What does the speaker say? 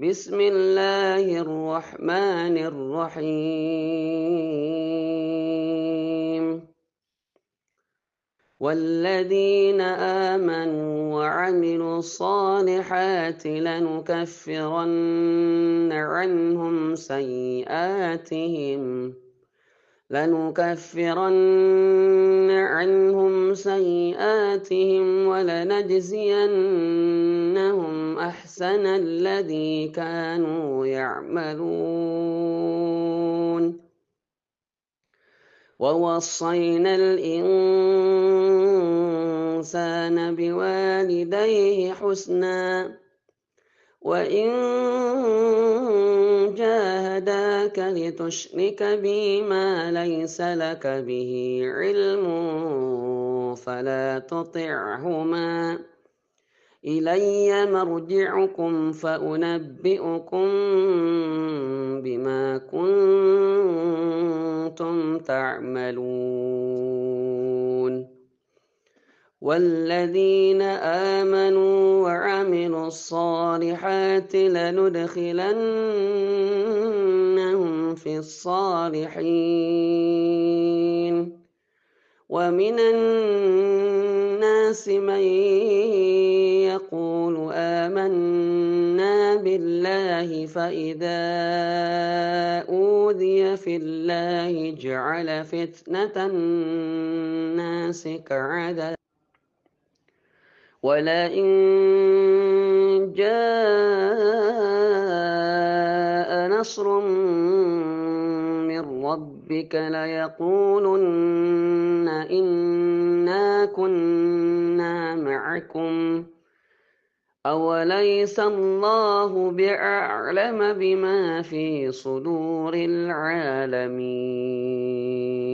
بسم الله الرحمن الرحيم والذين آمنوا وعملوا الصالحات لنكفرن عنهم سيئاتهم لنكفرن عنهم سيئاتهم ولنجزين أحسن الذي كانوا يعملون ووصينا الإنسان بوالديه حسنا وإن جاهداك لتشرك بي ما ليس لك به علم فلا تطعهما إلي مرجعكم فأنبئكم بما كنتم تعملون والذين آمنوا وعملوا الصالحات لندخلنهم في الصالحين ومن الناس من يقول آمنا بالله فإذا أوذي في الله جعل فتنة الناس كعذاب ولئن جاء نصر من ربك ليقولن إنا كنا معكم ۖ أوليس الله بأعلم بما في صدور العالمين